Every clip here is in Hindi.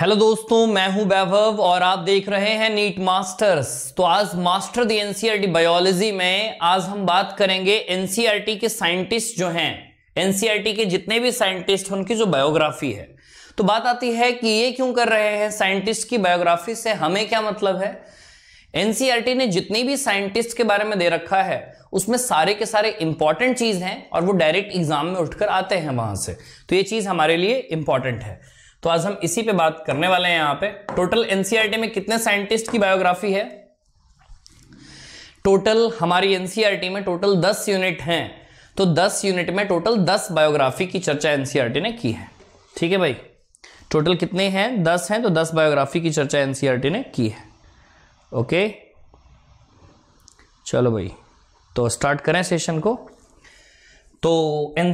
हेलो दोस्तों मैं हूं वैभव और आप देख रहे हैं नीट मास्टर्स तो आज मास्टर दी एनसीईआरटी बायोलॉजी में आज हम बात करेंगे एनसीईआरटी के साइंटिस्ट जो हैं एनसीईआरटी के जितने भी साइंटिस्ट हैं उनकी जो बायोग्राफी है तो बात आती है कि ये क्यों कर रहे हैं साइंटिस्ट की बायोग्राफी से हमें क्या मतलब है एनसीईआरटी ने जितनी भी साइंटिस्ट के बारे में दे रखा है उसमें सारे के सारे इंपॉर्टेंट चीज हैं और वो डायरेक्ट एग्जाम में उठकर आते हैं वहां से तो ये चीज हमारे लिए इंपॉर्टेंट है तो आज हम इसी पे बात करने वाले हैं यहां पे टोटल एनसीईआरटी e में कितने साइंटिस्ट की बायोग्राफी है टोटल हमारी एनसीईआरटी e में टोटल 10 यूनिट हैं तो 10 यूनिट में टोटल 10 बायोग्राफी की चर्चा एनसीईआरटी e ने की है ठीक है भाई टोटल कितने हैं दस हैं तो दस बायोग्राफी की चर्चा एनसीईआरटी ने की है ओके चलो भाई तो स्टार्ट करें सेशन को तो एन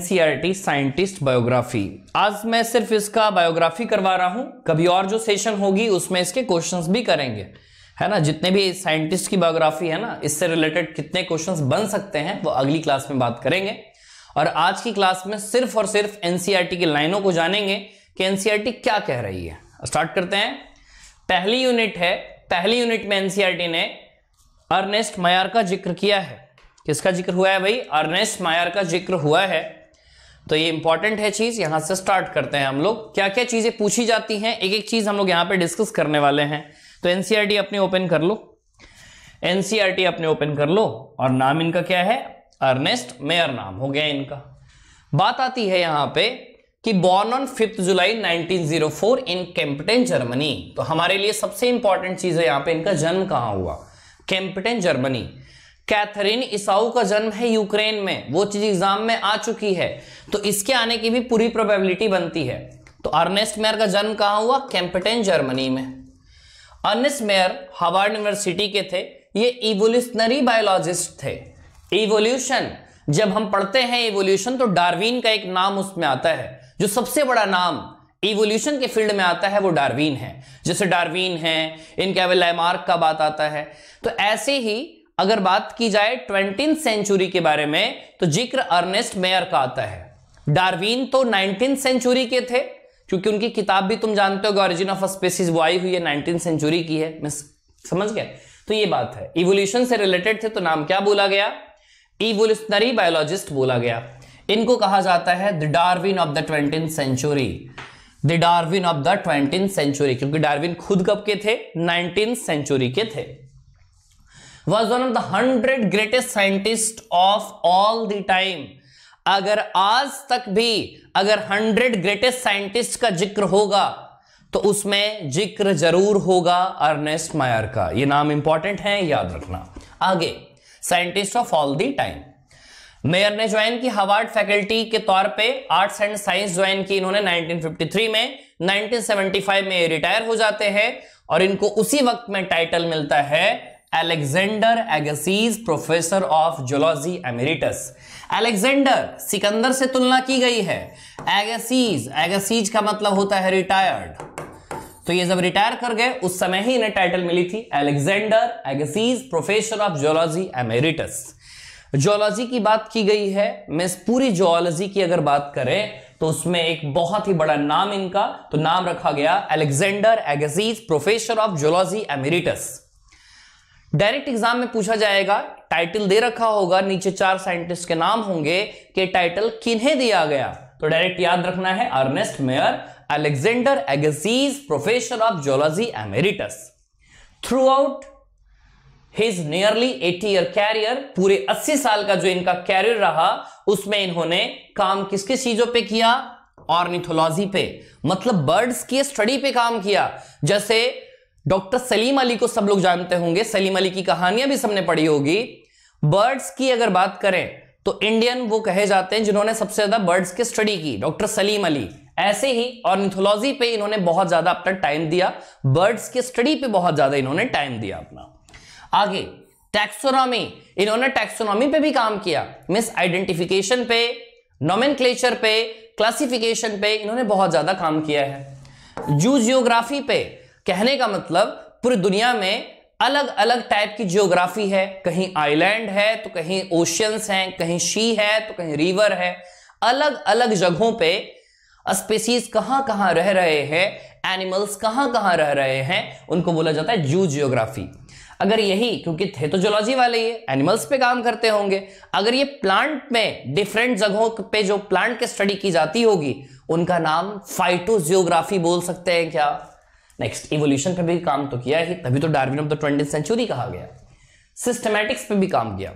साइंटिस्ट बायोग्राफी आज मैं सिर्फ इसका बायोग्राफी करवा रहा हूं कभी और जो सेशन होगी उसमें इसके क्वेश्चंस भी करेंगे है ना जितने भी साइंटिस्ट की बायोग्राफी है ना इससे रिलेटेड कितने क्वेश्चंस बन सकते हैं वो अगली क्लास में बात करेंगे और आज की क्लास में सिर्फ और सिर्फ एनसीईआरटी e की लाइनों को जानेंगे कि एनसीईआरटी e क्या कह रही है स्टार्ट करते हैं पहली यूनिट है पहली यूनिट में एनसीईआरटी e ने अर्नेस्ट मयार का जिक्र किया है किसका जिक्र हुआ है भाई अर्नेस्ट मायर का जिक्र हुआ है तो ये इंपॉर्टेंट है चीज यहां से स्टार्ट करते हैं हम लोग क्या क्या चीजें पूछी जाती हैं एक एक चीज हम लोग यहां पे डिस्कस करने वाले हैं तो एनसीआरटी e अपने ओपन कर लो एनसीआरटी e अपने ओपन कर लो और नाम इनका क्या है अर्नेस्ट मेयर नाम हो गया इनका बात आती है यहां पर कि born on fifth July 1904 in Kempten Germany तो हमारे लिए सबसे इंपॉर्टेंट चीज है यहां पे इनका जन्म कहां हुआ कैंपटेन जर्मनी कैथरीन इसाऊ का जन्म है यूक्रेन में वो चीज एग्जाम में आ चुकी है तो इसके आने की भी पूरी प्रोबेबिलिटी बनती है तो अर्नेस्ट मेयर का जन्म कहाँ हुआ कैंपटेन जर्मनी में अर्नेस्ट मेयर हवार्ड यूनिवर्सिटी के थे ये इवोल्यूशनरी बायोलॉजिस्ट थे इवोल्यूशन जब हम पढ़ते हैं इवोल्यूशन तो डार्विन का एक नाम उसमें आता है जो सबसे बड़ा नाम इवोल्यूशन के फील्ड में आता है वो डार्विन है जैसे डार्विन है इनके अवेलमार्क का बात आता है तो ऐसे ही अगर बात की जाए ट्वेंटीन सेंचुरी के बारे में तो जिक्र अर्नेस्ट मेयर का आता है डार्विन तो नाइनटीन सेंचुरी के थे क्योंकि उनकी किताब भी तुम जानते हो ऑरिजिन ऑफ स्पेसिस वो आई हुई है नाइनटीन सेंचुरी की है मैं समझ गया तो ये बात है इवोल्यूशन से रिलेटेड थे तो नाम क्या बोला गया इवोल्यूशनरी बायोलॉजिस्ट बोला गया इनको कहा जाता है the Darwin of the twenty century the Darwin of the twenty century क्योंकि डार्विन खुद कब के थे नाइनटीन सेंचुरी के थे was one of the hundred greatest scientist of all the time अगर आज तक भी अगर हंड्रेड ग्रेटेस्ट साइंटिस्ट का जिक्र होगा तो उसमें जिक्र जरूर होगा अर्नेस्ट मायर का ये नाम इंपॉर्टेंट है याद रखना आगे scientist of all the time Mayr ने ज्वाइन की हवार्ड फैकल्टी के तौर पे आर्ट्स एंड साइंस ज्वाइन की इन्होंने 1953 में 1975 में रिटायर हो जाते हैं और इनको उसी वक्त में टाइटल मिलता है Alexander Agassiz professor of zoology emeritus Alexander Sikandar से तुलना की गई है एगसीज एगसीज का मतलब होता है रिटायर्ड तो ये जब रिटायर कर गए उस समय ही इन्हें टाइटल मिली थी Alexander Agassiz professor of zoology emeritus zoology की बात की गई है मैं पूरी जोलॉजी की अगर बात करें तो उसमें एक बहुत ही बड़ा नाम इनका तो नाम रखा गया Alexander Agassiz professor of zoology emeritus direct exam में पूछा जाएगा टाइटल दे रखा होगा नीचे चार साइंटिस्ट के नाम होंगे कि टाइटल किन्हें दिया गया तो डायरेक्ट याद रखना है Ernst Mayr Alexander Agassiz professor of zoology emeritus throughout his nearly eighty year career पूरे 80 साल का जो इनका कैरियर रहा उसमें इन्होंने काम किस किस चीजों पे किया ऑर्निथोलॉजी पे मतलब बर्ड्स की स्टडी पे काम किया जैसे डॉक्टर सलीम अली को सब लोग जानते होंगे सलीम अली की कहानियां भी सबने पढ़ी होगी बर्ड्स की अगर बात करें तो इंडियन वो कहे जाते हैं जिन्होंने सबसे ज्यादा बर्ड्स की स्टडी की डॉक्टर सलीम अली ऐसे ही ऑर्निथोलॉजी पे इन्होंने बहुत ज्यादा अपना टाइम दिया बर्ड्स की स्टडी पे बहुत ज्यादा इन्होंने टाइम दिया अपना आगे टैक्सोनॉमी इन्होंने टैक्सोनॉमी पे भी काम किया मिस आइडेंटिफिकेशन पे नोमेन पे क्लासिफिकेशन पे इन्होंने बहुत ज्यादा काम किया है जू जियोग्राफी पे कहने का मतलब पूरी दुनिया में अलग अलग टाइप की जियोग्राफी है कहीं आइलैंड है तो कहीं ओशियंस हैं कहीं शी है तो कहीं रिवर है अलग अलग जगहों पे स्पेसीज कहां कहां रह रहे हैं एनिमल्स कहां कहां रह रहे हैं उनको बोला जाता है जू जियोग्राफी अगर यही क्योंकि थे तो जोलॉजी वाले ये एनिमल्स पे काम करते होंगे अगर ये प्लांट में डिफरेंट जगहों पे जो प्लांट के स्टडी की जाती होगी उनका नाम फाइटोजियोग्राफी बोल सकते हैं क्या नेक्स्ट इवोल्यूशन पे भी काम तो किया ही तभी तो Darwin of the twenty century कहा गया सिस्टमैटिक्स पे भी काम किया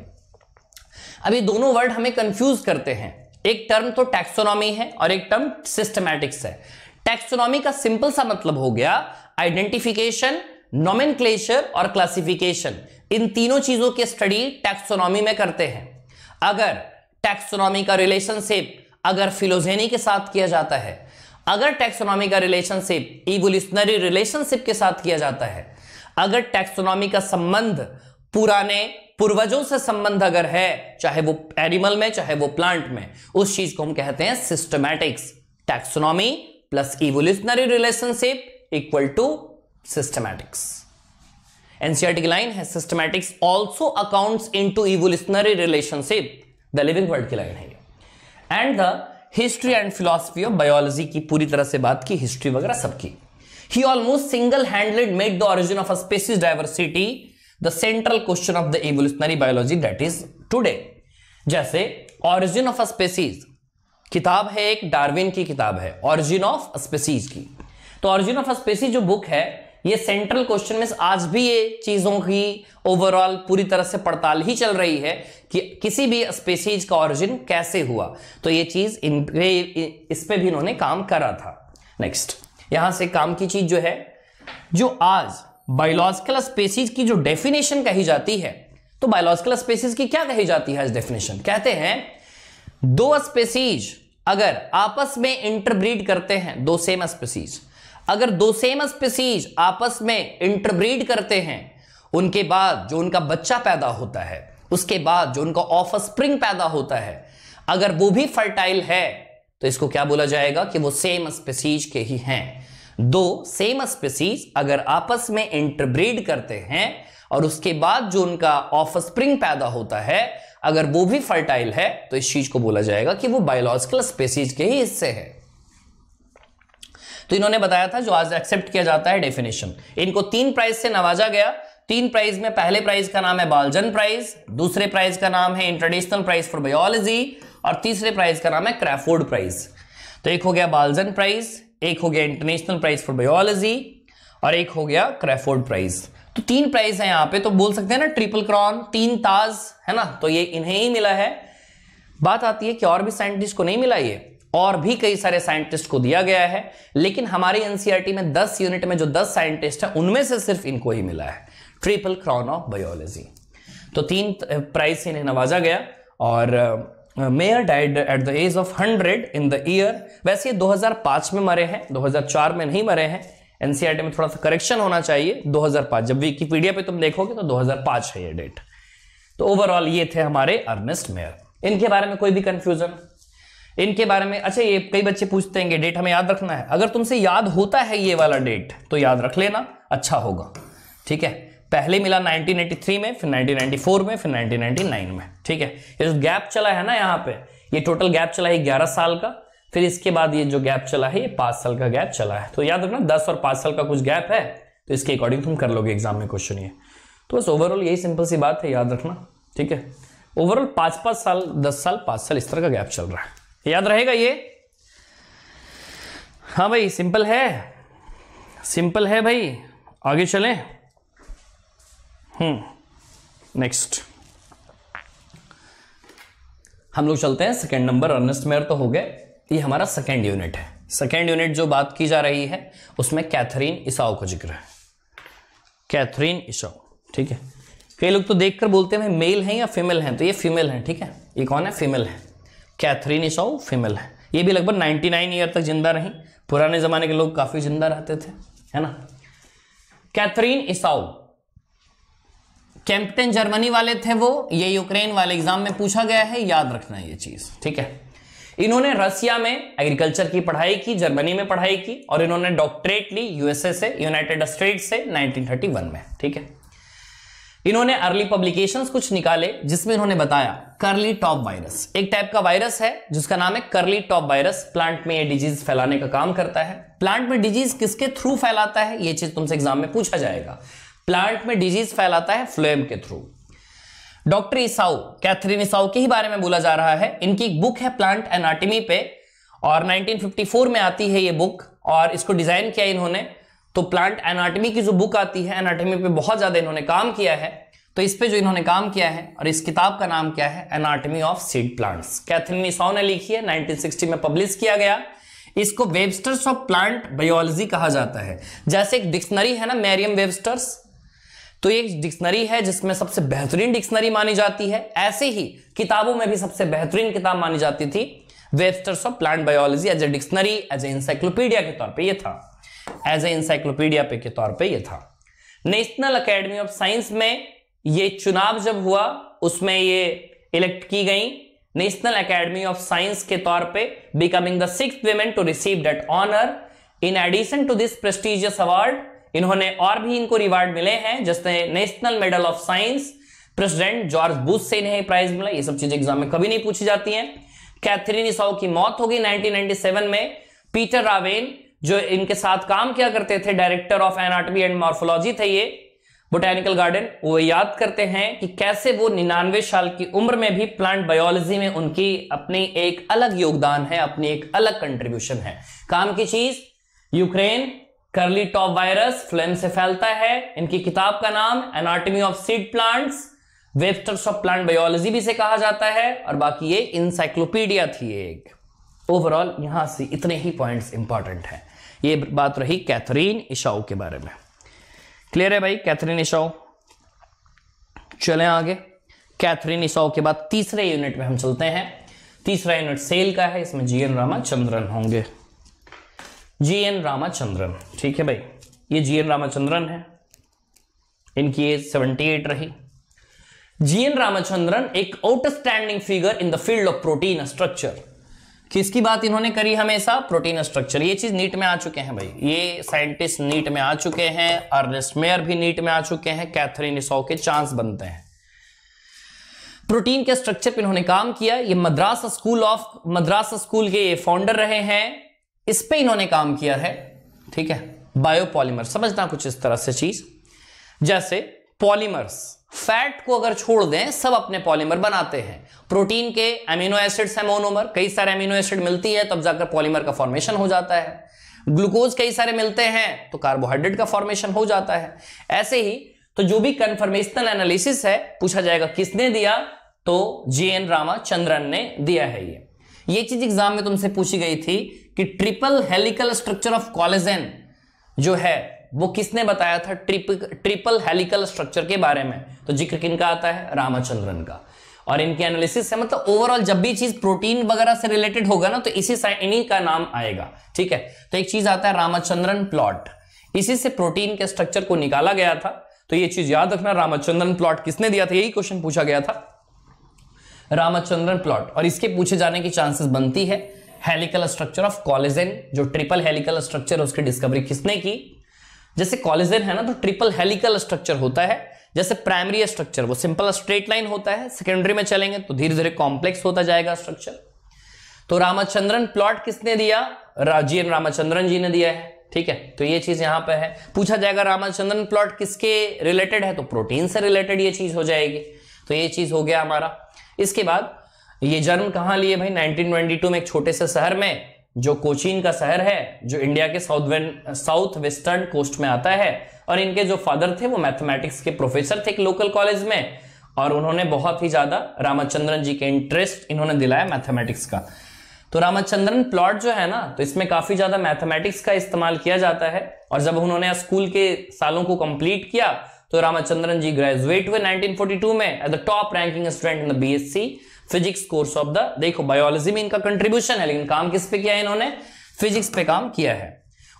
अभी दोनों वर्ड हमें कंफ्यूज करते हैं एक टर्म तो टैक्सोनॉमी है और एक टर्म सिस्टमैटिक्स है टैक्सोनॉमी का सिंपल सा मतलब हो गया आइडेंटिफिकेशन नॉमिन और क्लासिफिकेशन इन तीनों चीजों की स्टडी टैक्सोनॉमी में करते हैं अगर टैक्सोनॉमी का रिलेशनशिप अगर फिलोजेनी के साथ किया जाता है अगर टैक्सोनॉमी का रिलेशनशिप इवोल्यूशनरी रिलेशनशिप के साथ किया जाता है अगर टैक्सोनॉमी का संबंध पुराने पूर्वजों से संबंध अगर है चाहे वो एनिमल में चाहे वो प्लांट में उस चीज को हम कहते हैं systematics taxonomy plus evolutionary relationship equal to systematics NCERT की लाइन है systematics also accounts into evolutionary relationship the living world की लाइन है and the history and philosophy of biology की पूरी तरह से बात की हिस्ट्री वगैरह सबकी ही almost single handled made the origin of a species diversity the central question of the evolutionary biology that is today जैसे ऑरिजिन ऑफ अ स्पेसीज किताब है एक डार्विन की किताब है ऑरिजिन ऑफ स्पेसीज की तो ऑरिजिन ऑफ अ स्पेसीज जो बुक है ये सेंट्रल क्वेश्चन में आज भी ये चीजों की ओवरऑल पूरी तरह से पड़ताल ही चल रही है कि किसी भी स्पेसीज का ऑरिजिन कैसे हुआ तो ये चीज इन इस पर भी इन्होंने काम करा था नेक्स्ट यहां से काम की चीज जो है जो आज बायोलॉजिकल स्पेसीज की जो डेफिनेशन कही जाती है तो बायोलॉजिकल स्पेसीज की क्या कही जाती है डेफिनेशन कहते हैं दो स्पेसीज अगर आपस में इंटरब्रीड करते हैं दो सेम स्पेसीज अगर दो सेम स्पीसीज आपस में इंटरब्रीड करते हैं उनके बाद जो उनका बच्चा पैदा होता है उसके बाद जो उनका ऑफ स्प्रिंग पैदा होता है अगर वो भी फर्टाइल है तो इसको क्या बोला जाएगा कि वो सेम स्पीसीज के ही हैं दो सेम स्पीसीज अगर आपस में इंटरब्रीड करते हैं और उसके बाद जो उनका ऑफ स्प्रिंग पैदा होता है अगर वो भी फर्टाइल है तो इस चीज को बोला जाएगा कि वो बायोलॉजिकल स्पेसीज के ही हिस्से हैं तो इन्होंने बताया था जो आज एक्सेप्ट किया जाता है डेफिनेशन इनको तीन प्राइज से नवाजा गया तीन प्राइज में पहले प्राइज का नाम है बालजन प्राइज दूसरे प्राइज का नाम है इंटरनेशनल प्राइज फॉर बायोलॉजी और तीसरे प्राइज का नाम है क्रैफोर्ड प्राइज तो एक हो गया बालजन प्राइज एक हो गया इंटरनेशनल प्राइज फॉर बायोलॉजी और एक हो गया क्रैफोर्ड प्राइज तो तीन प्राइज है यहां पे तो बोल सकते हैं ना ट्रिपल क्रॉन तीन ताज है ना तो ये इन्हें ही मिला है बात आती है कि और भी साइंटिस्ट को नहीं मिला ये और भी कई सारे साइंटिस्ट को दिया गया है लेकिन हमारी एनसीईआरटी e में 10 यूनिट में जो 10 साइंटिस्ट हैं उनमें से सिर्फ इनको ही मिला है ट्रिपल क्राउन ऑफ बायोलॉजी तो तीन प्राइज से इन्हें नवाजा गया और Mayr died at the age of hundred in the year वैसे 2005 में मरे हैं 2004 में नहीं मरे हैं एनसीआरटी e में थोड़ा सा करेक्शन होना चाहिए 2005 जब विकीपीडिया पे तुम देखोगे तो 2005 है ये डेट तो ओवरऑल ये थे हमारे अर्नेस्ट मेयर इनके बारे में कोई भी कंफ्यूजन इनके बारे में अच्छा ये कई बच्चे पूछते हैं डेट हमें याद रखना है अगर तुमसे याद होता है ये वाला डेट तो याद रख लेना अच्छा होगा ठीक है पहले मिला 1983 में फिर 1994 में फिर 1999 में ठीक है ये जो गैप चला है ना यहाँ पे ये टोटल गैप चला है ग्यारह साल का फिर इसके बाद ये जो गैप चला है ये पांच साल का गैप चला है तो याद रखना दस और पांच साल का कुछ गैप है तो इसके अकॉर्डिंग तुम कर लोगे एग्जाम में क्वेश्चन ये तो बस ओवरऑल यही सिंपल सी बात है याद रखना ठीक है ओवरऑल पाँच पाँच साल दस साल पाँच साल इस तरह का गैप चल रहा है याद रहेगा ये हाँ भाई सिंपल है सिंपल है भाई आगे चलें हम्म नेक्स्ट हम लोग चलते हैं सेकेंड नंबर अर्नेस्ट मेयर तो हो गए ये हमारा सेकेंड यूनिट है सेकेंड यूनिट जो बात की जा रही है उसमें कैथरीन इसाओ का जिक्र है कैथरीन इसाओ ठीक है कई तो लोग तो देखकर बोलते हैं मेल हैं या फीमेल हैं तो ये फीमेल हैं ठीक है ये कौन है फीमेल है कैथरीन इसाउ फीमेल है ये भी लगभग 99 ईयर तक जिंदा रहीं पुराने ज़माने के लोग काफ़ी जिंदा रहते थे है ना कैथरीन इसाओ कैंप्टन जर्मनी वाले थे वो ये यूक्रेन वाले एग्जाम में पूछा गया है याद रखना ये चीज़ ठीक है इन्होंने रसिया में एग्रीकल्चर की पढ़ाई की जर्मनी में पढ़ाई की और इन्होंने डॉक्टरेट ली यूएसए से यूनाइटेड स्टेट से 1931 में ठीक है इन्होंने अर्ली पब्लिकेशंस कुछ निकाले जिसमें इन्होंने बताया करली टॉप वायरस एक टाइप का वायरस है जिसका नाम है करली टॉप वायरस प्लांट में ये डिजीज फैलाने का काम करता है प्लांट में डिजीज किसके थ्रू फैलाता है ये चीज तुमसे एग्जाम में पूछा जाएगा प्लांट में डिजीज फैलाता है फ्लेम के through doctor Esau Katherine Esau के ही बारे में बोला जा रहा है इनकी एक बुक है प्लांट एनाटमी पे और 1954 में आती है ये बुक और इसको डिजाइन किया इन्होंने तो प्लांट एनाटमी की जो बुक आती है एनाटमी पे बहुत ज़्यादा इन्होंने काम किया है तो इस पे जो इन्होंने काम किया है और इस किताब का नाम क्या है anatomy of seed plants Katherine मिसाओ ने लिखी है 1960 में पब्लिश किया गया इसको वेबस्टर्स ऑफ प्लांट बायोलॉजी कहा जाता है जैसे एक डिक्शनरी है ना मैरियम वेबस्टर्स तो ये डिक्शनरी है जिसमें सबसे बेहतरीन डिक्शनरी मानी जाती है ऐसे ही किताबों में भी सबसे बेहतरीन किताब मानी जाती थी Webster's of plant biology as a dictionary as a encyclopedia के तौर पर यह था एज ए इंसाइक्लोपीडिया पे के तौर पे ये था नेशनल एकेडमी ऑफ साइंस में ये चुनाव जब हुआ उसमें ये इलेक्ट की गई नेशनल एकेडमी ऑफ साइंस के तौर पे becoming the six women to receive that honour in addition to this prestigious award इन्होंने और भी इनको रिवार्ड मिले हैं जैसे national medal of science president George Bush से इन्हें प्राइज मिला ये सब चीजें एग्जाम में कभी नहीं पूछी जाती हैं कैथरीन इसाओ की मौत होगी 1997 में पीटर रावेन जो इनके साथ काम किया करते थे director of anatomy and morphology थे ये बोटेनिकल गार्डन वो याद करते हैं कि कैसे वो निन्यानवे साल की उम्र में भी प्लांट बायोलॉजी में उनकी अपनी एक अलग योगदान है अपनी एक अलग कंट्रीब्यूशन है काम की चीज यूक्रेन करली टॉप वायरस फ्लेम से फैलता है इनकी किताब का नाम anatomy of seed plants Webster's of plant biology भी से कहा जाता है और बाकी ये इंसाइक्लोपीडिया थी एक ओवरऑल यहां से इतने ही पॉइंट्स इंपॉर्टेंट हैं ये बात रही कैथरीन इशाओ के बारे में क्लियर है भाई कैथरीन इशाओ चले आगे कैथरीन इशाओ के बाद तीसरे यूनिट में हम चलते हैं तीसरा यूनिट सेल का है इसमें जी एन रामाचंद्रन होंगे जी एन रामाचंद्रन ठीक है भाई ये जी एन रामाचंद्रन है इनकी एज सेवेंटी एट रही जी एन रामाचंद्रन एक outstanding figure in the field of protein structure किसकी बात इन्होंने करी हमेशा प्रोटीन स्ट्रक्चर ये चीज नीट में आ चुके हैं भाई ये साइंटिस्ट नीट में आ चुके हैं अर्नेस्ट मेयर भी नीट में आ चुके हैं कैथरीन सौ के चांस बनते हैं प्रोटीन के स्ट्रक्चर पे इन्होंने काम किया ये Madras school of Madras school के ये फाउंडर रहे हैं इस पर इन्होंने काम किया है ठीक है बायोपॉलीमर समझना कुछ इस तरह से चीज जैसे पॉलीमर्स फैट को अगर छोड़ दें सब अपने पॉलीमर बनाते हैं प्रोटीन के अमीनो एसिड्स हैं मोनोमर कई सारे अमीनो एसिड मिलती है तब जाकर पॉलीमर का फॉर्मेशन हो जाता है ग्लूकोज कई सारे मिलते हैं तो कार्बोहाइड्रेट का फॉर्मेशन हो जाता है ऐसे ही तो जो भी कंफर्मेशनल एनालिसिस है पूछा जाएगा किसने दिया तो जे एन रामाचंद्रन ने दिया है ये ये चीज एग्जाम में तुमसे पूछी गई थी कि triple helical structure of collagen जो है वो किसने बताया था ट्रिप ट्रिपल हेलिकल स्ट्रक्चर के बारे में तो जिक्र किन का आता है रामचंद्रन का और इनके एनालिसिस से मतलब ओवरऑल जब भी चीज प्रोटीन वगैरह से रिलेटेड होगा ना तो इसी इन्हीं का नाम आएगा ठीक है तो एक चीज आता है रामचंद्रन प्लॉट इसी से प्रोटीन के स्ट्रक्चर को निकाला गया था तो ये चीज याद रखना रामचंद्रन प्लॉट किसने दिया था यही क्वेश्चन पूछा गया था रामचंद्रन प्लॉट और इसके पूछे जाने की चांसेस बनती है हेलिकल स्ट्रक्चर ऑफ कॉलेजन जो ट्रिपल हेलिकल स्ट्रक्चर उसकी डिस्कवरी किसने की जैसे कॉलेजन है ना तो ट्रिपल हेलिकल स्ट्रक्चर होता है जैसे प्राइमरी स्ट्रक्चर वो सिंपल स्ट्रेट लाइन होता है सेकेंडरी में चलेंगे तो धीरे धीरे कॉम्प्लेक्स होता जाएगा स्ट्रक्चर तो रामचंद्रन प्लॉट किसने दिया राजीव रामचंद्रन जी ने दिया है ठीक है तो ये चीज यहां पर है पूछा जाएगा रामचंद्रन प्लॉट किसके रिलेटेड है तो प्रोटीन से रिलेटेड ये चीज हो जाएगी तो ये चीज हो गया हमारा इसके बाद ये जन्म कहां लिए भाई 1922 में एक छोटे से शहर में जो कोचीन का शहर है जो इंडिया के साउथ साउथ वेस्टर्न कोस्ट में आता है और इनके जो फादर थे वो मैथमेटिक्स के प्रोफेसर थे एक लोकल कॉलेज में और उन्होंने बहुत ही ज्यादा रामचंद्रन जी के इंटरेस्ट इन्होंने दिलाया मैथमेटिक्स का तो रामचंद्रन प्लॉट जो है ना तो इसमें काफी ज्यादा मैथमेटिक्स का इस्तेमाल किया जाता है और जब उन्होंने स्कूल के सालों को कंप्लीट किया तो रामचंद्रन जी ग्रेजुएट हुए 1942 में at the top ranking student in the BSc physics course of the देखो बायोलॉजी में इनका कंट्रीब्यूशन है लेकिन काम किस पे किया है इन्होंने फिजिक्स पे काम किया है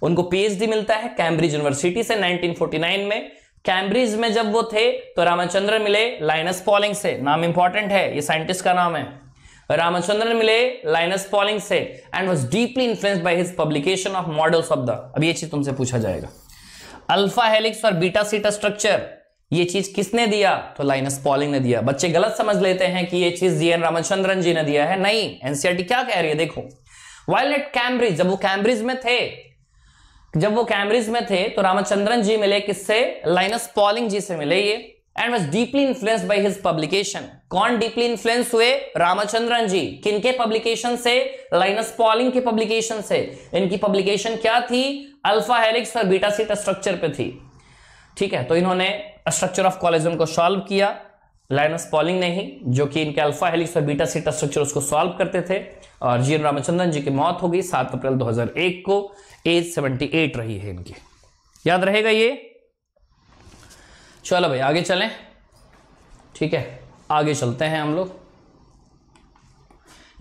उनको पीएचडी मिलता है कैम्ब्रिज यूनिवर्सिटी से 1949 में कैम्ब्रिज में जब वो थे तो रामचंद्र मिले लाइनस पॉलिंग से नाम इंपॉर्टेंट है ये साइंटिस्ट का नाम है रामचंद्र मिले लाइनस पॉलिंग से and was deeply influence by his publication of models of the अब ये चीज तुमसे पूछा जाएगा अल्फा हेलिक्स और बीटा सीटा स्ट्रक्चर ये चीज किसने दिया तो लाइनस पॉलिंग ने दिया बच्चे गलत समझ लेते हैं कि ये चीज जी एन रामचंद्रन जी ने दिया है नहीं एनसीआरटी e क्या कह रही है देखो वाइल एट कैम्ब्रिज जब वो कैम्ब्रिज में थे जब वो कैम्ब्रिज में थे तो रामचंद्रन जी मिले किससे लाइनस पॉलिंग जी से मिले ये and was deeply influence by his publication कौन डीपली इन्फ्लुएंस हुए रामचंद्रन जी किनके पब्लिकेशन से लाइनस पॉलिंग के पब्लिकेशन से इनकी पब्लिकेशन क्या थी अल्फा हेलिक्स और बीटा सीट स्ट्रक्चर पे थी ठीक है तो इन्होंने स्ट्रक्चर ऑफ कॉलेजन को सॉल्व किया लाइनस पॉलिंग ने ही जो कि इनके अल्फा हेलिक्स और बीटा सीटा स्ट्रक्चर उसको सॉल्व करते थे और जी रामचंद्रन जी की मौत हो गई सात अप्रैल 2001 को एज 78 रही है इनकी याद रहेगा ये चलो भाई आगे चलें ठीक है आगे चलते हैं हम लोग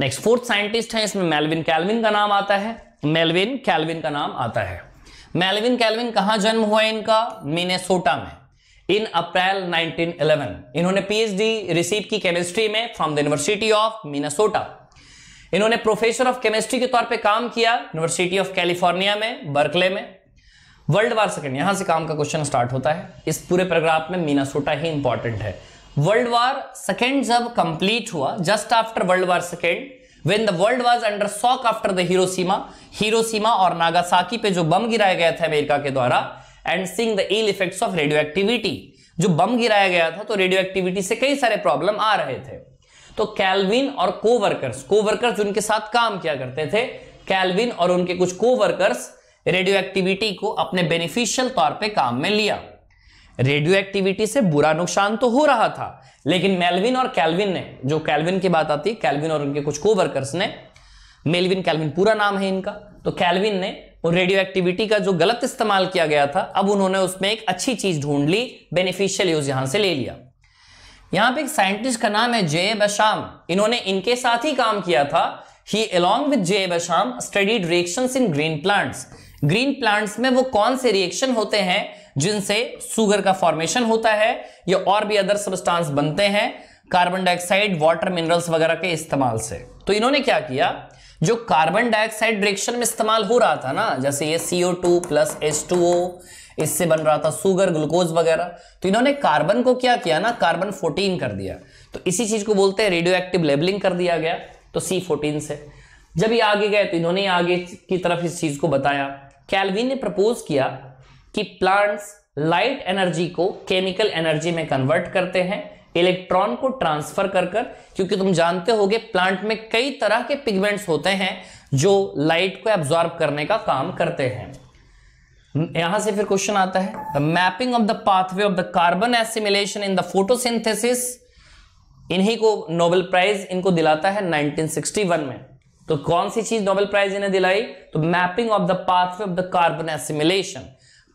नेक्स्ट फोर्थ साइंटिस्ट है इसमें मेलविन कैलविन का नाम आता है मेलविन कैलविन का नाम आता है मेलविन कैलविन कहां जन्म हुआ इनका मिनेसोटा में इन अप्रैल 1911 इन्होंने पीएचडी रिसीव की केमिस्ट्री में from the university of Minnesota इन्होंने प्रोफेसर ऑफ केमिस्ट्री के तौर पे काम किया यूनिवर्सिटी ऑफ कैलिफोर्निया में बर्कले में वर्ल्ड वार सेकेंड यहां से काम का क्वेश्चन स्टार्ट होता है इस पूरे प्रोग्राफ में मीनासोटा ही इंपॉर्टेंट है वर्ल्ड वार सेकेंड जब कंप्लीट हुआ just after world war second world was under shock after the hero the Hiroshima, Hiroshima और नागासाकी पे जो बम गिराया गया था अमेरिका के द्वारा and seeing the ill effect of radioactivity जो बम गिराया गया था तो रेडियो एक्टिविटी से कई सारे प्रॉब्लम आ रहे थे तो कैलविन और कोवर्कर्स वर्कर्स उनके साथ काम किया करते थे कैलविन और उनके कुछ कोवर्कर्स रेडियो एक्टिविटी को अपने बेनिफिशियल तौर पर काम में लिया रेडियो एक्टिविटी से बुरा नुकसान तो हो रहा था लेकिन मेलविन और कैलविन ने जो कैलविन की बात आती है कैलविन और उनके कुछ कोवर्कर्स ने मेलविन कैलविन पूरा नाम है इनका तो कैलविन ने और रेडियो एक्टिविटी का जो गलत इस्तेमाल किया गया था अब उन्होंने उसमें एक अच्छी चीज ढूंढ ली बेनिफिशियल यूज यहां से ले लिया यहां पे एक साइंटिस्ट का नाम है जे बशाम इन्होंने इनके साथ ही काम किया था he along with J Bassham studied reactions in green plants green plants में वो कौन से रिएक्शन होते हैं जिनसे सुगर का फॉर्मेशन होता है या और भी अदर सबस्टांस बनते हैं कार्बन डाइऑक्साइड वाटर मिनरल्स वगैरह के इस्तेमाल से तो इन्होंने क्या किया जो कार्बन डाइऑक्साइड रिएक्शन में इस्तेमाल हो रहा था ना जैसे ये CO two plus S two O इससे बन रहा था सुगर ग्लूकोज वगैरह तो इन्होंने कार्बन को क्या किया ना कार्बन 14 कर दिया तो इसी चीज को बोलते हैं रेडियो एक्टिव लेबलिंग कर दिया गया तो सी फोर्टीन से जब ये आगे गए तो इन्होंने आगे की तरफ इस चीज को बताया कैलविन ने प्रपोज किया कि प्लांट्स लाइट एनर्जी को केमिकल एनर्जी में कन्वर्ट करते हैं इलेक्ट्रॉन को ट्रांसफर कर कर क्योंकि तुम जानते होगे प्लांट में कई तरह के पिगमेंट्स होते हैं जो लाइट को एब्जॉर्ब करने का काम करते हैं यहां से फिर क्वेश्चन आता है the mapping of the pathway of the carbon assimilation in the photosynthesis इन्हीं को नोबेल प्राइज इनको दिलाता है 1961 में तो कौन सी चीज नोबेल प्राइज इन्हें दिलाई तो mapping of the pathway of the carbon assimilation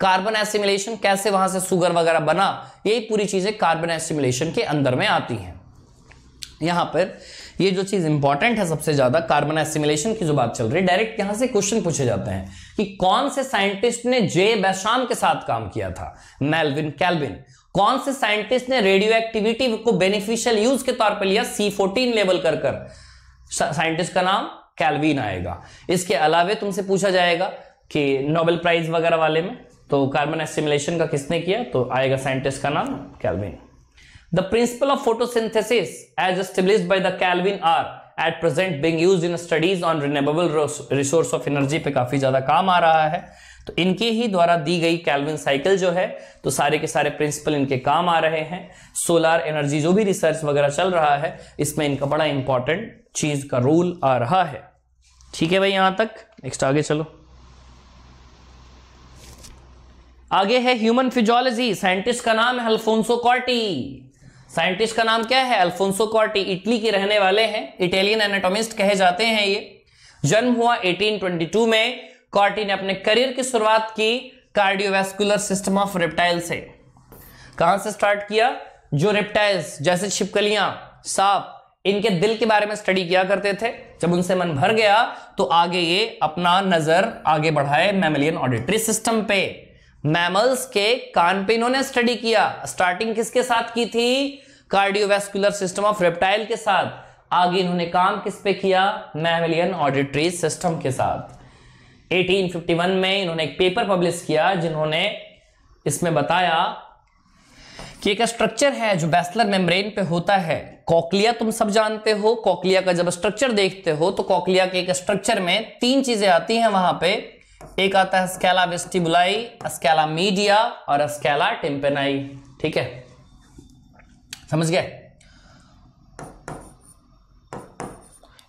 carbon assimilation कैसे वहां से सुगर वगैरह बना यही पूरी चीजें कार्बन एसिमिलेशन के अंदर में आती हैं यहां पर ये जो चीज इंपॉर्टेंट है सबसे ज्यादा कार्बन एसिमिलेशन की जो बात चल रही है डायरेक्ट यहां से क्वेश्चन पूछे जाते हैं कि कौन से साइंटिस्ट ने जे बैशाम के साथ काम किया था मेलविन कैलविन कौन से साइंटिस्ट ने रेडियो एक्टिविटी को बेनिफिशियल यूज के तौर पर लिया सी फोर्टीन लेवल कर कर साइंटिस्ट का नाम कैलविन आएगा इसके अलावे तुमसे पूछा जाएगा कि नोबेल प्राइज वगैरह वाले में तो कार्बन एसिमुलेशन का किसने किया तो आएगा साइंटिस्ट का नाम Calvin the principle of photosynthesis as establish by the Calvin are at present being use in studies on renewable resource of energy पे काफी ज्यादा काम आ रहा है तो इनके ही द्वारा दी गई कैलविन साइकिल जो है तो सारे के सारे प्रिंसिपल इनके काम आ रहे हैं सोलार एनर्जी जो भी रिसर्च वगैरह चल रहा है इसमें इनका बड़ा इंपॉर्टेंट चीज का रोल आ रहा है ठीक है भाई यहां तक नेक्स्ट आगे चलो आगे है ह्यूमन फिजियोलॉजी साइंटिस्ट का नाम है अल्फोंसो कॉर्टी साइंटिस्ट का नाम क्या है अल्फोंसो कॉर्टी इटली के रहने वाले हैं इटालियन एनाटोमिस्ट कहे जाते हैं ये जन्म हुआ 1822 में कॉर्टी ने अपने करियर की शुरुआत की कार्डियोवेस्कुलर सिस्टम ऑफ रेप्टाइल से कहां से स्टार्ट किया जो रेप्टाइल्स जैसे छिपकलियां सांप इनके दिल के बारे में स्टडी किया करते थे जब उनसे मन भर गया तो आगे ये अपना नजर आगे बढ़ाए मैमलियन ऑडिटरी सिस्टम पे मैमल्स के कान पे इन्होंने स्टडी किया स्टार्टिंग किसके साथ की थी कार्डियोवेस्कुलर सिस्टम ऑफ रेप्टाइल के साथ आगे इन्होंने काम किस पे किया मैमिलियन ऑडिटरी सिस्टम के साथ 1851 में इन्होंने एक पेपर पब्लिश किया जिन्होंने इसमें बताया कि एक स्ट्रक्चर है जो बैसलर मेम्ब्रेन पे होता है कॉकलिया तुम सब जानते हो कॉकलिया का जब स्ट्रक्चर देखते हो तो कॉकलिया के एक स्ट्रक्चर में तीन चीजें आती हैं वहां पे एक आता है स्केला वेस्टिबुलाई स्केला मीडिया और स्केला टिम्पेनाई ठीक है समझ गए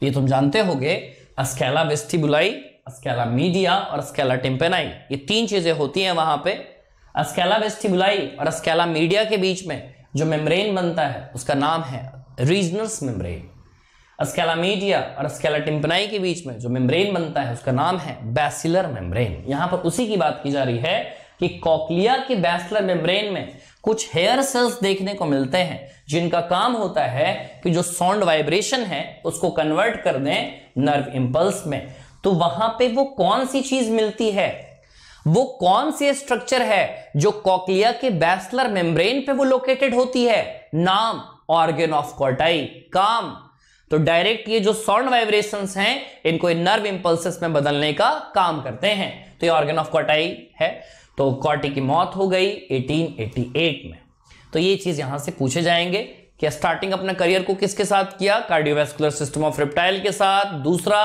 ये तुम जानते होगे अस्केला वेस्टिबुलाई अस्केला मीडिया और अस्केला टिम्पेनाई ये तीन चीजें होती हैं वहां पे अस्केला वेस्टिबुलाई और अस्केला मीडिया के बीच में जो मेम्ब्रेन बनता है उसका नाम है रीजनर्स मेम्ब्रेन अस्केला मीडिया और अस्केला टिम्पनाई के बीच में जो मेम्ब्रेन बनता है उसका नाम है बैसिलर मेम्ब्रेन यहां पर उसी की बात की जा रही है कि कॉकलिया के बैसलर मेम्ब्रेन में कुछ हेयर सेल्स देखने को मिलते हैं जिनका काम होता है कि जो साउंड वाइब्रेशन है उसको कन्वर्ट कर दें नर्व इंपल्स में तो वहां पे वो कौन सी चीज मिलती है वो कौन सी स्ट्रक्चर है जो कॉकलिया के बैसलर मेम्ब्रेन पे वो लोकेटेड होती है नाम ऑर्गेन ऑफ कॉटाई काम तो डायरेक्ट ये जो साउंड वाइब्रेशंस हैं इनको नर्व इंपल्स में बदलने का काम करते हैं तो ये ऑर्गन ऑफ कॉटाई है तो कॉटी की मौत हो गई 1888 में तो ये चीज यहां से पूछे जाएंगे कि स्टार्टिंग अपना करियर को किसके साथ किया कार्डियोवेस्कुलर सिस्टम ऑफ रिप्टाइल के साथ दूसरा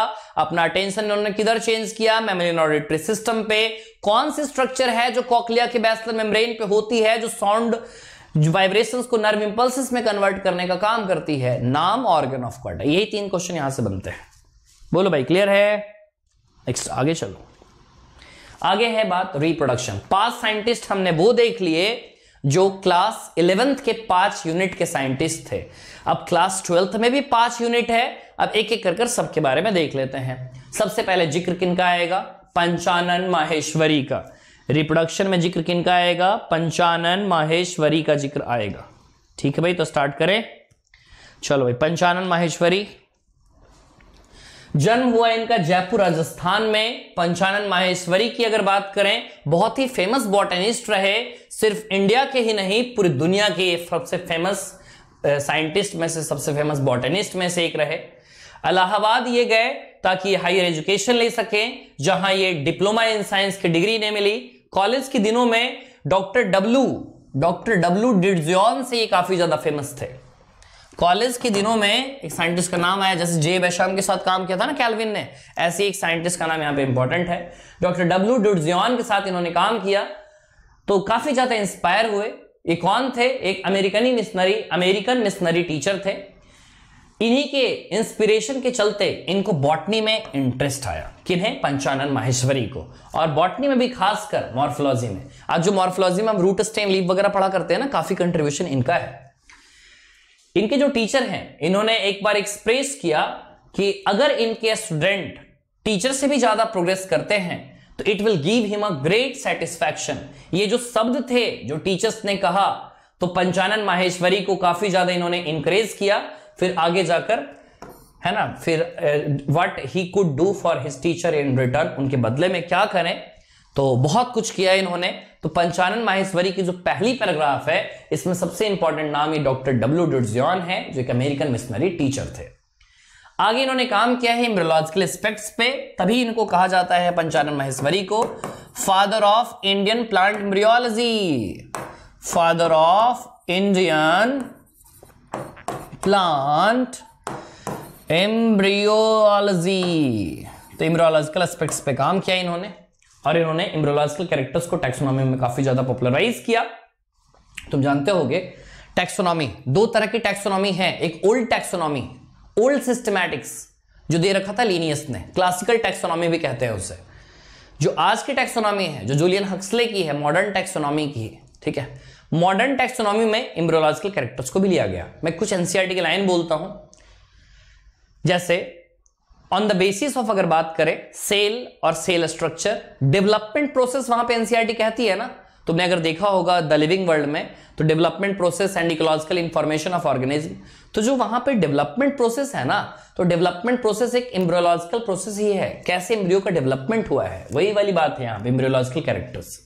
अपना अटेंशन उन्होंने किधर चेंज किया मेमोरी ऑडिटरी सिस्टम पे कौन सी स्ट्रक्चर है जो कॉकलिया के बैसल मेम्ब्रेन पे होती है जो साउंड वाइब्रेशंस को नर्व इंपल्स में कन्वर्ट करने का काम करती है नाम ऑर्गन ऑफ क्वाटा यही तीन क्वेश्चन यहां से बनते हैं बोलो भाई क्लियर है नेक्स्ट आगे चलो आगे है बात रिप्रोडक्शन पांच साइंटिस्ट हमने वो देख लिए जो क्लास इलेवेंथ के पांच यूनिट के साइंटिस्ट थे अब क्लास ट्वेल्थ में भी पांच यूनिट है अब एक एक कर सबके बारे में देख लेते हैं सबसे पहले जिक्र किन का आएगा पंचानन माहेश्वरी का रिप्रोडक्शन में जिक्र किन का आएगा पंचानन माहेश्वरी का जिक्र आएगा ठीक है भाई तो स्टार्ट करें चलो भाई पंचानन माहेश्वरी जन्म हुआ इनका जयपुर राजस्थान में पंचानन माहेश्वरी की अगर बात करें बहुत ही फेमस बॉटनिस्ट रहे सिर्फ इंडिया के ही नहीं पूरी दुनिया के सबसे फेमस साइंटिस्ट में से सबसे फेमस बॉटनिस्ट में से एक रहे अलाहाबाद ये गए ताकि हायर एजुकेशन ले सके जहां ये डिप्लोमा इन साइंस की डिग्री ने मिली कॉलेज के दिनों में doctor W doctor W Dudgeon से ये काफी ज्यादा फेमस थे कॉलेज के दिनों में एक साइंटिस्ट का नाम आया जैसे जे बैशाम के साथ काम किया था ना कैलविन ने ऐसे एक साइंटिस्ट का नाम यहाँ पे इंपॉर्टेंट है डॉक्टर डब्ल्यू डुडजियन के साथ इन्होंने काम किया तो काफी ज्यादा इंस्पायर हुए ये कौन थे एक अमेरिकनी मिशनरी अमेरिकन मिशनरी टीचर थे इन्हीं के इंस्पिरेशन के चलते इनको बॉटनी में इंटरेस्ट आया किन्हें पंचानन माहेश्वरी को और बॉटनी में भी खासकर मॉर्फोलॉजी में आज जो मॉर्फोलॉजी में हम रूट स्टेम लीप वगैरह पढ़ा करते हैं ना काफी कंट्रीब्यूशन इनका है इनके जो टीचर हैं इन्होंने एक बार एक्सप्रेस किया कि अगर इनके स्टूडेंट टीचर से भी ज्यादा प्रोग्रेस करते हैं तो it will give him a great satisfaction ये जो शब्द थे जो टीचर्स ने कहा तो पंचानन माहेश्वरी को काफी ज्यादा इन्होंने इंकरेज किया फिर आगे जाकर है ना फिर what he could do for his teacher in return उनके बदले में क्या करें तो बहुत कुछ किया इन्होंने तो पंचानन माहेश्वरी की जो पहली पैराग्राफ है इसमें सबसे इंपॉर्टेंट नाम ही डॉक्टर डब्ल्यू डुर्जियन है जो एक अमेरिकन मिशनरी टीचर थे आगे इन्होंने काम किया है इम्ब्रोलॉजिकल एस्पेक्ट्स पे तभी इनको कहा जाता है पंचानन माहेश्वरी को father of Indian plant embryology father of Indian plant embryology तो इम्ब्रोलॉजिकल एस्पेक्ट्स पे काम किया इन्होंने और इन्होंने इम्ब्रोलॉजिकल कैरेक्टर्स को टैक्सोनॉमी में काफी ज्यादा पॉपुलराइज किया तुम जानते होगे टैक्सोनॉमी दो तरह की टैक्सोनॉमी है एक ओल्ड टैक्सोनॉमी ओल्ड सिस्टमैटिक्स जो दे रखा था लीनियस ने क्लासिकल टैक्सोनॉमी भी कहते हैं उसे जो आज की टैक्सोनॉमी है जो जूलियन हक्सले की है मॉडर्न टैक्सोनॉमी की ठीक है मॉडर्न टेक्सोनॉमी में इम्ब्रोलॉजिकल कैरेक्टर्स को भी लिया गया मैं कुछ एनसीआरटी e की लाइन बोलता हूं जैसे ऑन द बेसिस ऑफ अगर बात करें सेल और सेल स्ट्रक्चर डेवलपमेंट प्रोसेस वहां पे एनसीआरटी e कहती है ना तुमने अगर देखा होगा द लिविंग वर्ल्ड में तो development process and ecological information of organism तो जो वहां पे डेवलपमेंट प्रोसेस है ना तो डेवलपमेंट प्रोसेस एक इम्ब्रोलॉजिकल प्रोसेस ही है कैसे इम्ब्रियो का डेवलपमेंट हुआ है वही वाली बात है यहां पर इम्ब्रियोलॉजिकल कैरेक्टर्स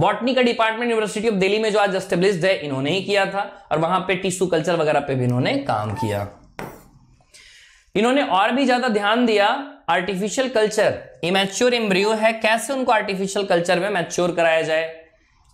बॉटनी का डिपार्टमेंट यूनिवर्सिटी ऑफ दिल्ली में जो आज एस्टेब्लिश है इन्होंने ही किया था और वहां पे टिश्यू कल्चर वगैरह पे भी इन्होंने काम किया इन्होंने और भी ज्यादा ध्यान दिया आर्टिफिशियल कल्चर इमेच्योर एम्ब्रियो है कैसे उनको आर्टिफिशियल कल्चर में मैच्योर कराया जाए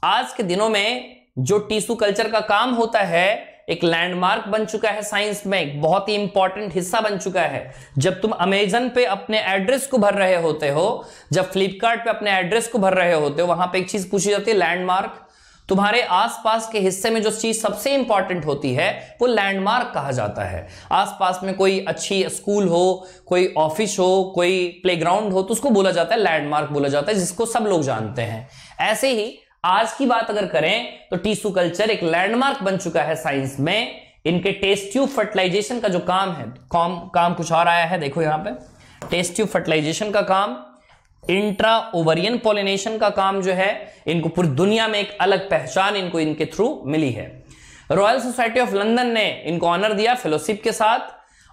आज के दिनों में जो टिश्यू कल्चर का काम होता है एक लैंडमार्क बन चुका है साइंस में एक बहुत ही इंपॉर्टेंट हिस्सा बन चुका है जब तुम अमेजन पे अपने एड्रेस को भर रहे होते हो जब फ्लिपकार्ट पे अपने एड्रेस को भर रहे होते हो वहां पे एक चीज पूछी जाती है लैंडमार्क तुम्हारे आसपास के हिस्से में जो चीज सबसे इंपॉर्टेंट होती है वो लैंडमार्क कहा जाता है आसपास में कोई अच्छी स्कूल हो कोई ऑफिस हो कोई प्लेग्राउंड हो तो उसको बोला जाता है लैंडमार्क बोला जाता है जिसको सब लोग जानते हैं ऐसे ही आज की बात अगर करें तो टीसू कल्चर एक लैंडमार्क बन चुका है साइंस में इनके टेस्ट ट्यूब फर्टिलाइजेशन का जो काम है काम काम कुछ और आया है देखो यहां पे टेस्ट ट्यूब फर्टिलाइजेशन का काम इंट्रा ओवरियन पोलिनेशन का काम जो है इनको पूरी दुनिया में एक अलग पहचान इनको इनके थ्रू मिली है रॉयल सोसाइटी ऑफ लंदन ने इनको ऑनर दिया फेलोशिप के साथ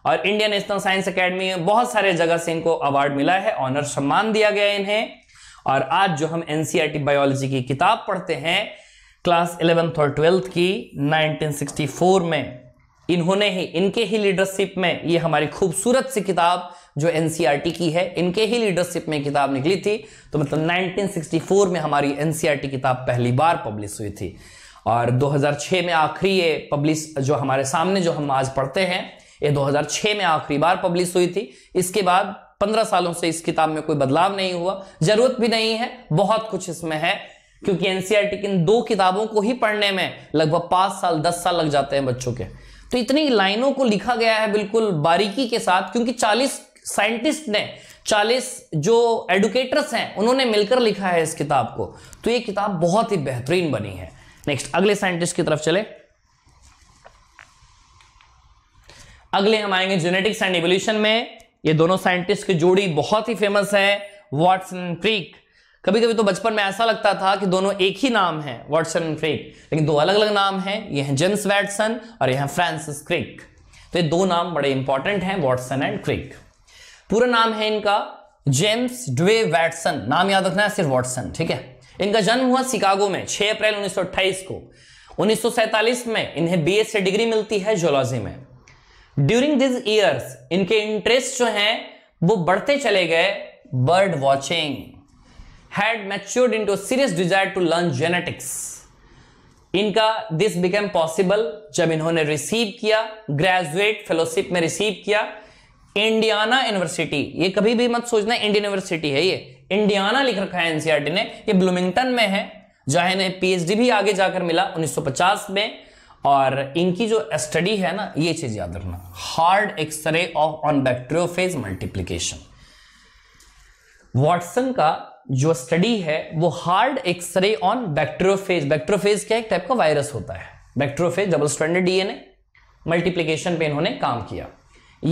और इंडियन नेशनल साइंस अकेडमी बहुत सारे जगह से इनको अवार्ड मिला है ऑनर सम्मान दिया गया इन्हें और आज जो हम एनसीईआरटी बायोलॉजी e की किताब पढ़ते हैं क्लास इलेवेंथ और ट्वेल्थ की 1964 में इन्होंने ही इनके ही लीडरशिप में ये हमारी खूबसूरत सी किताब जो एनसीईआरटी e की है इनके ही लीडरशिप में किताब निकली थी तो मतलब 1964 में हमारी एनसीईआरटी e किताब पहली बार पब्लिश हुई थी और 2006 में आखिरी ये पब्लिश जो हमारे सामने जो हम आज पढ़ते हैं ये 2006 में आखिरी बार पब्लिश हुई थी इसके बाद पंद्रह सालों से इस किताब में कोई बदलाव नहीं हुआ जरूरत भी नहीं है बहुत कुछ इसमें है क्योंकि एनसीईआरटी e की इन दो किताबों को ही पढ़ने में लगभग पांच साल दस साल लग जाते हैं बच्चों के तो इतनी लाइनों को लिखा गया है बिल्कुल बारीकी के साथ क्योंकि चालीस साइंटिस्ट ने चालीस जो एडुकेटर्स हैं उन्होंने मिलकर लिखा है इस किताब को तो ये किताब बहुत ही बेहतरीन बनी है नेक्स्ट अगले साइंटिस्ट की तरफ चले अगले हम आएंगे जेनेटिक्स एंड एवोल्यूशन में ये दोनों साइंटिस्ट की जोड़ी बहुत ही फेमस है वॉटसन क्रिक कभी कभी तो बचपन में ऐसा लगता था कि दोनों एक ही नाम है वॉटसन क्रिक लेकिन दो अलग अलग नाम है ये है जेम्स वैटसन और यह फ्रांसिस क्रिक तो ये दो नाम बड़े इंपॉर्टेंट हैं वॉटसन एंड क्रिक पूरा नाम है इनका जेम्स डे वैटसन नाम याद रखना है सिर्फ वॉटसन ठीक है इनका जन्म हुआ शिकागो में 6 अप्रैल 1928 को 1947 में इन्हें बीएससी डिग्री मिलती है जोलॉजी में ड्यूरिंग दिस ईयर्स इनके इंटरेस्ट जो हैं वो बढ़ते चले गए bird watching had matured to serious desire to learn genetics इनका दिस बिकेम पॉसिबल जब इन्होंने रिसीव किया ग्रेजुएट फेलोशिप में रिसीव किया इंडियाना यूनिवर्सिटी ये कभी भी मत सोचना इंडियन यूनिवर्सिटी है ये इंडियाना लिख रखा है एनसीआरटी e ने ये ब्लूमिंगटन में है जहां इन्हें पीएचडी भी आगे जाकर मिला 1950 में और इनकी जो स्टडी है ना ये चीज याद रखना hard X-ray of on bacteriophage multiplication Watson का जो स्टडी है वो hard X-ray on bacteriophage bacteriophage क्या एक टाइप का वायरस होता है bacteriophage double standard DNA multiplication पे इन्होंने काम किया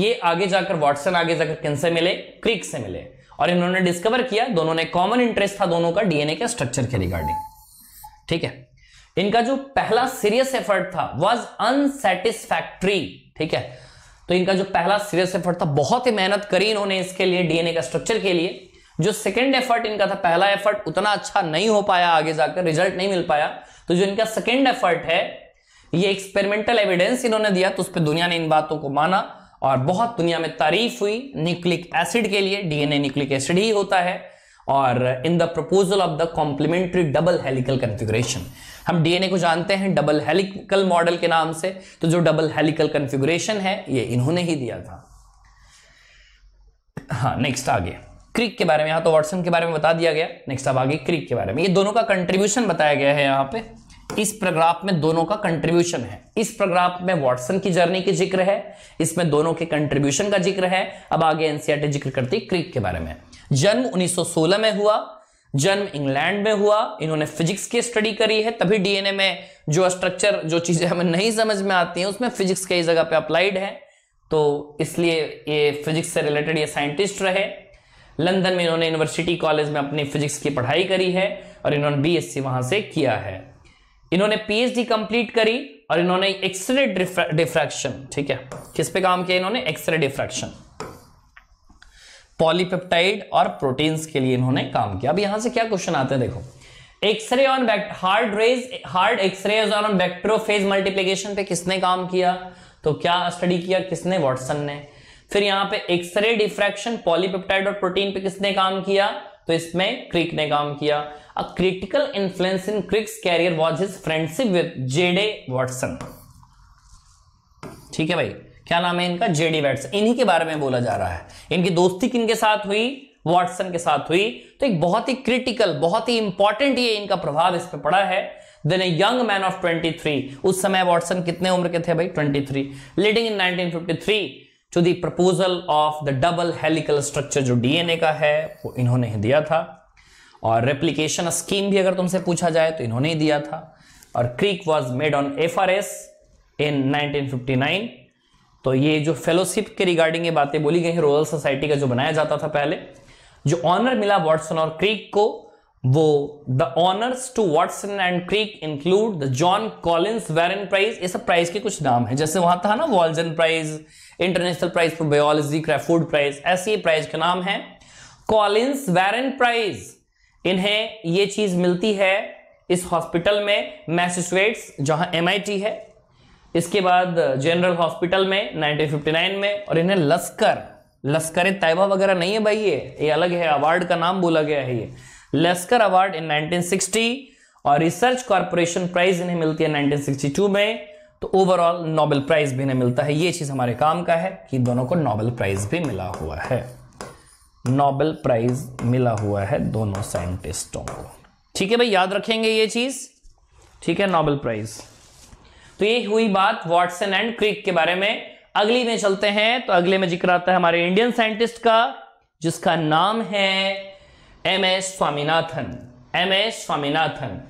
ये आगे जाकर वॉटसन आगे जाकर किन से मिले क्रिक से मिले और इन्होंने डिस्कवर किया दोनों ने कॉमन इंटरेस्ट था दोनों का डीएनए के स्ट्रक्चर के रिगार्डिंग ठीक है इनका जो पहला सीरियस एफर्ट था वॉज अनसेटिस्फैक्ट्री ठीक है तो इनका जो पहला सीरियस एफर्ट था बहुत ही मेहनत करी इन्होंने इसके लिए डीएनए का स्ट्रक्चर के लिए जो सेकेंड एफर्ट इनका था पहला एफर्ट उतना अच्छा नहीं हो पाया आगे जाकर रिजल्ट नहीं मिल पाया तो जो इनका सेकेंड एफर्ट है ये एक्सपेरिमेंटल एविडेंस इन्होंने दिया तो उस पर दुनिया ने इन बातों को माना और बहुत दुनिया में तारीफ हुई न्यूक्लिक एसिड के लिए डीएनए न्यूक्लिक एसिड ही होता है और in the proposal of the complementary double helical configuration हम डीएनए को जानते हैं डबल हेलिकल मॉडल के नाम से तो जो डबल हेलिकल कन्फिग्रेशन है ये इन्होंने ही दिया था हाँ नेक्स्ट आगे क्रिक के बारे में यहां तो वॉटसन के बारे में बता दिया गया नेक्स्ट अब आगे क्रिक के बारे में ये दोनों का कंट्रीब्यूशन बताया गया है यहाँ पे इस प्रग्राफ में दोनों का कंट्रीब्यूशन है इस प्रग्राफ में वॉटसन की जर्नी की जिक्र है इसमें दोनों के कंट्रीब्यूशन का जिक्र है अब आगे एनसीआरटी e जिक्र करती है क्रिक के बारे में जन्म 1916 में हुआ जन्म इंग्लैंड में हुआ इन्होंने फिजिक्स की स्टडी करी है तभी डीएनए में जो स्ट्रक्चर जो चीजें हमें नहीं समझ में आती हैं उसमें फिजिक्स कई जगह पे अप्लाइड है तो इसलिए ये फिजिक्स से रिलेटेड ये साइंटिस्ट रहे लंदन में इन्होंने यूनिवर्सिटी कॉलेज में अपनी फिजिक्स की पढ़ाई करी है और इन्होंने बीएससी वहां से किया है इन्होंने पीएचडी कंप्लीट करी और इन्होंने एक्सरे डिफ्रैक्शन ठीक है किस पे काम किया इन्होंने एक्सरे डिफ्रैक्शन पॉलीपेप्टाइड और प्रोटीन्स के लिए इन्होंने काम किया अब यहां से क्या क्वेश्चन आते हैं देखो X-ray on hard rays hard X-ray on bacteriophage multiplication पे किसने काम किया तो क्या स्टडी किया किसने वॉटसन ने फिर यहां पे एक्सरे डिफ्रैक्शन पॉलीपेप्टाइड और प्रोटीन पे किसने काम किया तो इसमें क्रिक ने काम किया a critical influence in Crick's career was his friendship with J D Watson ठीक है भाई क्या नाम है इनका जेडी वैट्स इन्हीं के बारे में बोला जा रहा है इनकी दोस्ती किन के साथ हुई वॉटसन के साथ हुई तो एक बहुत ही क्रिटिकल बहुत ही इंपॉर्टेंट ये इनका प्रभाव इस पर पड़ा है then a young man of 23 उस समय वॉटसन कितने उम्र के थे भाई 23 leading in 1953 to the proposal of the double helical structure जो डीएनए का है वो इन्होंने ही दिया था और रेप्लीकेशन स्कीम भी अगर तुमसे पूछा जाए तो इन्होंने ही दिया था और Crick was made an F in nine तो ये जो फेलोशिप के रिगार्डिंग ये बातें बोली गई हैं सोसाइटी का जो बनाया जाता था पहले जो ऑनर मिला वॉटसन और क्रिक को वो the honours to Watson and Crick include the John Collins Warren prize ये सब प्राइज के कुछ नाम है जैसे वहां था ना वॉल्जन prize international prize for biology Crafoord prize ऐसे प्राइज के नाम है कॉलिंस वेरन प्राइज इन्हें ये चीज मिलती है इस हॉस्पिटल में मैसेचुएट्स जहां एमआईटी है इसके बाद जनरल हॉस्पिटल में 1959 में और इन्हें लश्कर लश्कर तैयबा वगैरह नहीं है भाई ये ये अलग है अवार्ड का नाम बोला गया है ये लश्कर अवार्ड इन 1960 और रिसर्च कॉरपोरेशन प्राइज इन्हें मिलती है 1962 में तो ओवरऑल नोबेल प्राइज भी इन्हें मिलता है ये चीज हमारे काम का है कि दोनों को नोबेल प्राइज भी मिला हुआ है नोबेल प्राइज मिला हुआ है दोनों साइंटिस्टों को ठीक है भाई याद रखेंगे ये चीज ठीक है नोबेल प्राइज़ तो ये हुई बात वॉटसन एंड क्रिक के बारे में अगली में चलते हैं तो अगले में जिक्र आता है हमारे इंडियन साइंटिस्ट का जिसका नाम है M S Swaminathan M S Swaminathan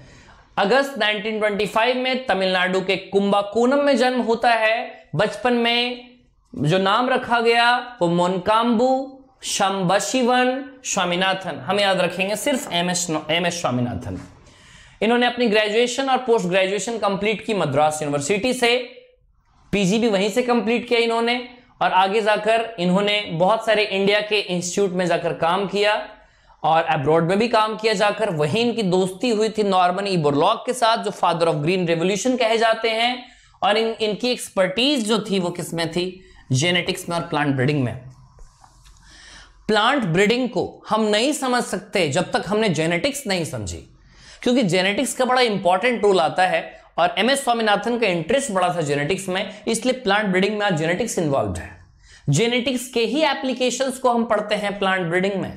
अगस्त 1925 में तमिलनाडु के कुंभाकोनम में जन्म होता है बचपन में जो नाम रखा गया वो मोनकाम्बू शंबशिवन स्वामीनाथन हम याद रखेंगे सिर्फ M S M S Swaminathan इन्होंने अपनी ग्रेजुएशन और पोस्ट ग्रेजुएशन कंप्लीट की मद्रास यूनिवर्सिटी से पीजी भी वहीं से कंप्लीट किया इन्होंने और आगे जाकर इन्होंने बहुत सारे इंडिया के इंस्टीट्यूट में जाकर काम किया और अब्रॉड में भी काम किया जाकर वहीं इनकी दोस्ती हुई थी नॉर्मन इबोरलॉक e. के साथ जो फादर ऑफ ग्रीन रेवोल्यूशन कहे जाते हैं और इन इनकी एक्सपर्टीज जो थी वो किसमें थी जेनेटिक्स में और प्लांट ब्रीडिंग में प्लांट ब्रीडिंग को हम नहीं समझ सकते जब तक हमने जेनेटिक्स नहीं समझी क्योंकि जेनेटिक्स का बड़ा इंपॉर्टेंट रोल आता है और एम एस स्वामीनाथन का इंटरेस्ट बड़ा था जेनेटिक्स में इसलिए प्लांट ब्रीडिंग में आज जेनेटिक्स इन्वॉल्व है जेनेटिक्स के ही एप्लीकेशन को हम पढ़ते हैं प्लांट ब्रीडिंग में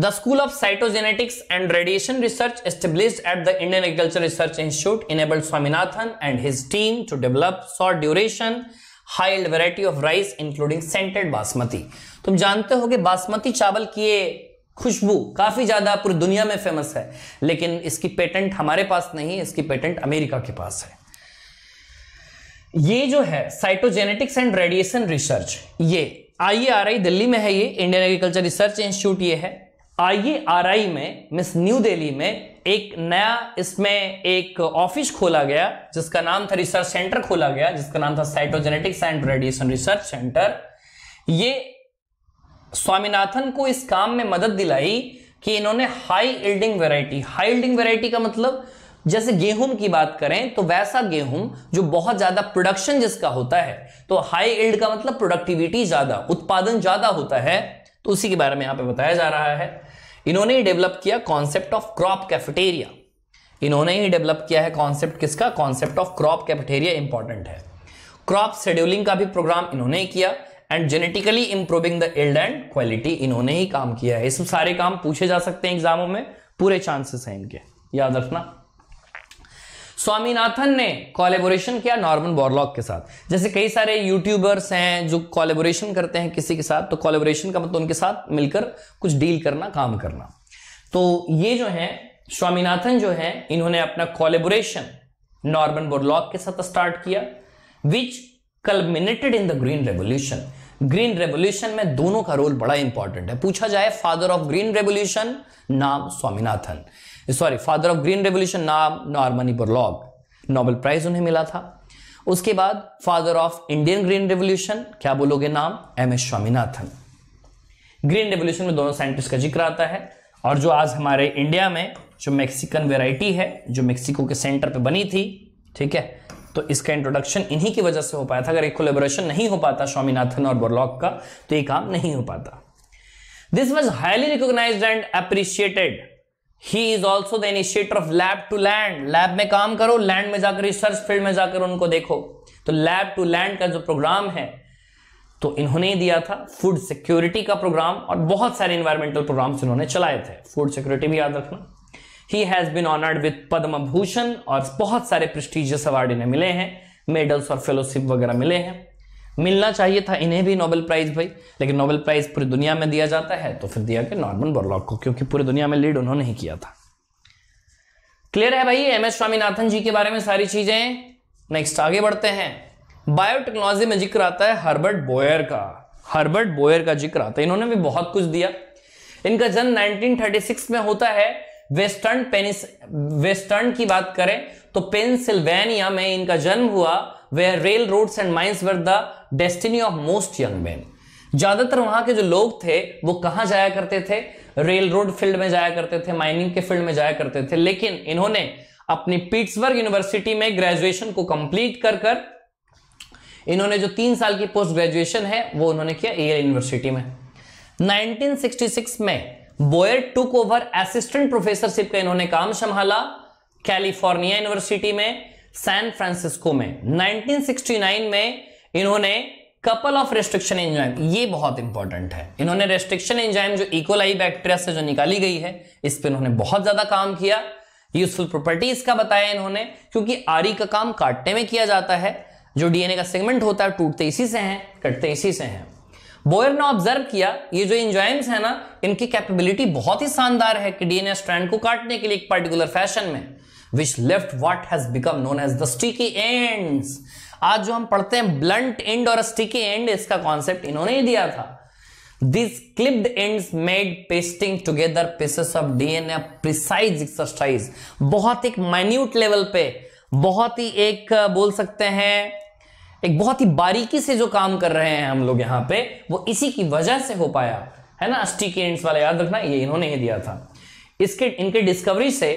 the school of cytogenetics and radiation research establish at the Indian agriculture research institute enable Swaminathan and his team to develop short duration high variety of rice including scented basmati तुम जानते हो कि बासमती चावल की खुशबू काफी ज्यादा पूरी दुनिया में फेमस है लेकिन इसकी पेटेंट हमारे पास नहीं इसकी पेटेंट अमेरिका के पास है ये जो है साइटोजेनेटिक्स एंड रेडिएशन रिसर्च ये आई आर आई दिल्ली में है ये इंडियन एग्रीकल्चर रिसर्च इंस्टीट्यूट ये है आई आर आई में मिस न्यू दिल्ली में एक नया इसमें एक ऑफिस खोला गया जिसका नाम था रिसर्च सेंटर खोला गया जिसका नाम था cytogenetics and radiation research centre ये स्वामीनाथन को इस काम में मदद दिलाई कि इन्होंने high yielding variety high yielding variety का मतलब जैसे गेहूं की बात करें तो वैसा गेहूं जो बहुत ज्यादा प्रोडक्शन जिसका होता है तो हाई इल्ड का मतलब प्रोडक्टिविटी ज्यादा उत्पादन ज्यादा होता है तो उसी के बारे में यहां पे बताया जा रहा है इन्होंने ही डेवलप किया कॉन्सेप्ट ऑफ क्रॉप कैफेटेरिया इन्होंने ही डेवलप किया है कॉन्सेप्ट किसका concept of crop cafeteria important है क्रॉप शेड्यूलिंग का भी प्रोग्राम इन्होंने किया and genetically improving the yield and quality इन्होंने ही काम किया है इसमें सारे काम पूछे जा सकते हैं एग्जामों में पूरे चांसेस हैं इनके याद रखना स्वामीनाथन ने कोलेबोरेशन किया नॉर्मन बॉर्लॉक के साथ जैसे कई सारे यूट्यूबर्स हैं जो कोलेबोरेशन करते हैं किसी के साथ तो कोलेबोरेशन का मतलब उनके साथ मिलकर कुछ डील करना काम करना तो ये जो है स्वामीनाथन जो है इन्होंने अपना कोलेबोरेशन नॉर्मन बोरलॉक के साथ स्टार्ट किया which culminated in the green revolution green revolution में दोनों का रोल बड़ा इंपॉर्टेंट है पूछा जाए फादर ऑफ ग्रीन रेवोल्यूशन नाम Swaminathan sorry father of green revolution नाम नॉर्मनी बुरलॉग नोबेल प्राइज उन्हें मिला था उसके बाद father of Indian green revolution क्या बोलोगे नाम M S Swaminathan green revolution में दोनों साइंटिस्ट का जिक्र आता है और जो आज हमारे इंडिया में जो मेक्सिकन वेराइटी है जो मेक्सिको के सेंटर पर बनी थी ठीक है तो इसका इंट्रोडक्शन इन्हीं की वजह से हो पाया था अगर एक कोलेबोरेशन नहीं हो पाता स्वामीनाथन और बोरलॉक का तो ये काम नहीं हो पाता this was highly recognise and appreciated he is also the initiator of lab to land lab में काम करो लैंड में जाकर रिसर्च फील्ड में जाकर उनको देखो तो लैब टू लैंड का जो प्रोग्राम है तो इन्होंने ही दिया था फूड सिक्योरिटी का प्रोग्राम और बहुत सारे इन्वायरमेंटल प्रोग्राम्स इन्होंने चलाए थे फूड सिक्योरिटी भी याद रखना he has been honoured with Padma Bhushan और बहुत सारे प्रेस्टिजियस अवार्ड इन्हें मिले हैं मेडल्स और फेलोशिप वगैरह मिले हैं मिलना चाहिए था इन्हें भी नोबेल प्राइज भाई लेकिन नोबेल प्राइज पूरी दुनिया में दिया जाता है तो फिर दिया गया नॉर्मन बोरलॉक को क्योंकि पूरी दुनिया में लीड उन्होंने ही किया था क्लियर है भाई एम एस स्वामीनाथन जी के बारे में सारी चीजें नेक्स्ट आगे बढ़ते हैं बायोटेक्नोलॉजी में जिक्र आता है हर्बर्ट बोयर का हर्बर्ट बोयर का जिक्र आता है इन्होंने भी बहुत कुछ दिया इनका जन्म 1936 में होता है वेस्टर्न पेनिस वेस्टर्न की बात करें तो पेंसिल्वेनिया में इनका जन्म हुआ वे railroads and mines were the destiny of most young man ज्यादातर वहां के जो लोग थे वो कहाँ जाया करते थे रेल रोड फील्ड में जाया करते थे माइनिंग के फील्ड में जाया करते थे लेकिन इन्होंने अपनी पीट्सबर्ग यूनिवर्सिटी में ग्रेजुएशन को कंप्लीट कर कर इन्होंने जो तीन साल की पोस्ट ग्रेजुएशन है वो उन्होंने किया एयर यूनिवर्सिटी में 1966 में Boyer took over assistant professorship का इन्होंने काम संभाला कैलिफोर्निया यूनिवर्सिटी में सैन फ्रांसिस्को में 1969 में इन्होंने कपल ऑफ रेस्ट्रिक्शन एंजाइम ये बहुत इंपॉर्टेंट है इन्होंने रेस्ट्रिक्शन एंजाइम जो इकोलाई e. बैक्टीरिया से जो निकाली गई है इस पर इन्होंने बहुत ज्यादा काम किया यूजफुल प्रॉपर्टीज का बताया इन्होंने क्योंकि आरी का काम काटने में किया जाता है जो डीएनए का सेगमेंट होता है टूटते इसी से हैं कटते इसी से हैं बोयर ने ऑब्जर्व किया ये जो इंजाइम्स है ना इनकी कैपेबिलिटी बहुत ही शानदार है कि डीएनए स्ट्रैंड को काटने के लिए एक पर्टिकुलर फैशन में which left what has become known as the sticky end आज जो हम पढ़ते हैं ब्लंट एंड और स्टिकी एंड इसका कॉन्सेप्ट इन्होंने ही दिया था These clipped ends made pasting together pieces of DNA precise exercise बहुत एक minute level पे बहुत ही एक बोल सकते हैं एक बहुत ही बारीकी से जो काम कर रहे हैं हम लोग यहां पे वो इसी की वजह से हो पाया है ना अस्टिक वाला याद रखना ये इन्होंने ही दिया था इसके इनके डिस्कवरी से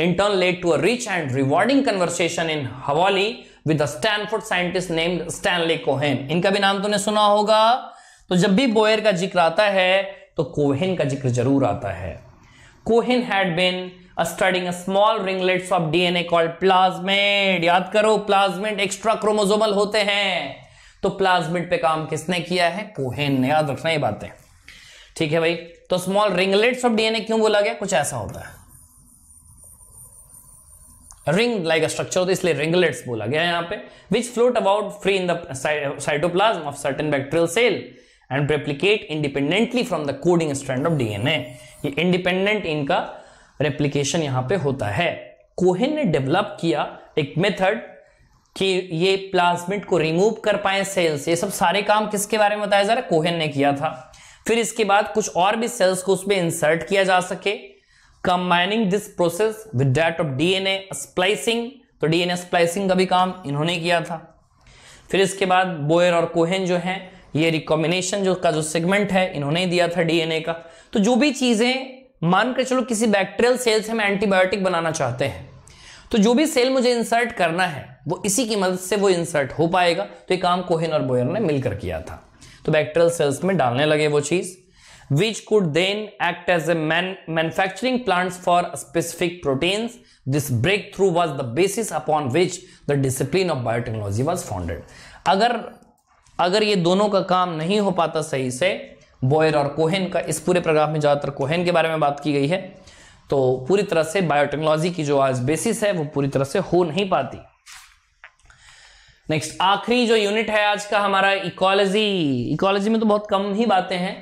in turn led to a rich and rewarding conversation in Hawaii with a Stanford scientist named Stanley Cohen इनका भी नाम तूने सुना होगा तो जब भी बोयर का जिक्र आता है तो कोहेन का जिक्र जरूर आता है Cohen had been studying small ringlets of DNA call plasmid याद करो प्लाज्मेड एक्स्ट्रा क्रोमोजोमल होते हैं तो प्लाज्मेड पे काम किसने किया है कोहेन ने याद रखना ये बातें ठीक है भाई तो स्मॉल रिंगलेट्स ऑफ डीएनए क्यों बोला गया कुछ ऐसा होता है रिंग लाइक स्ट्रक्चर होता है इसलिए रिंगलेट्स बोला गया यहां पे which float about free in the cytoplasm of certain bacterial cell and replicate independently from the coding strand of DNA ये इंडिपेंडेंट इनका रेप्लीकेशन यहां पे होता है कोहिन ने डेवलप किया एक मेथड कि ये प्लाज्मिड को रिमूव कर पाए सेल से ये सब सारे काम किसके बारे में बताया जा रहा है कोहिन ने किया था फिर इसके बाद कुछ और भी सेल्स को उसमें इंसर्ट किया जा सके combining this process with that of DNA splicing तो डीएनए स्प्लाइसिंग का भी काम इन्होंने किया था फिर इसके बाद बोयर और कोहेन जो है ये रिकॉम्बिनेशन जो का जो सेगमेंट है इन्होंने दिया था डीएनए का तो जो भी चीजें मानकर चलो किसी बैक्टीरियल सेल से हम एंटीबायोटिक बनाना चाहते हैं तो जो भी सेल मुझे इंसर्ट करना है वो इसी की मदद से वो इंसर्ट हो पाएगा तो ये काम कोहिन और बोयर ने मिलकर किया था तो बैक्टीरियल सेल्स में डालने लगे वो चीज which could then act as a man manufacturing plants for specific proteins this breakthrough was the basis upon which the discipline of biotechnology was founded अगर अगर ये दोनों का काम नहीं हो पाता सही से बॉयर और कोहेन का इस पूरे प्रोग्राम में ज़्यादातर कोहेन के बारे में बात की गई है तो पूरी तरह से बायोटेक्नोलॉजी की जो आज बेसिस है वो पूरी तरह से हो नहीं पाती नेक्स्ट आखिरी जो यूनिट है आज का हमारा इकोलॉजी इकोलॉजी में तो बहुत कम ही बातें हैं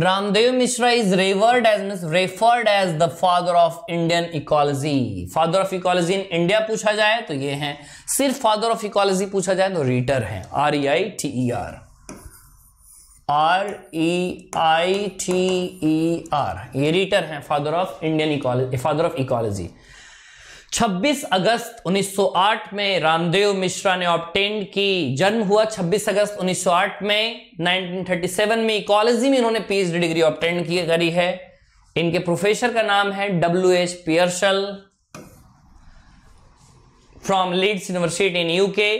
Ramdev Mishra is revered as mean referred as the father of Indian ecology father of ecology in India पूछा जाए तो ये हैं सिर्फ फादर ऑफ इकोलॉजी पूछा जाए तो रीटर है R E I T E R R E I T E R ये रीटर हैं father of Indian ecology father of ecology 26 अगस्त 1908 में रामदेव मिश्रा ने ऑप्टेंड की जन्म हुआ 26 अगस्त 1908 में 1937 में इकोलॉजी में इन्होंने पीएचडी डिग्री ऑप्टेंड की करी है इनके प्रोफेसर का नाम है W H Pearsall from Leeds university in UK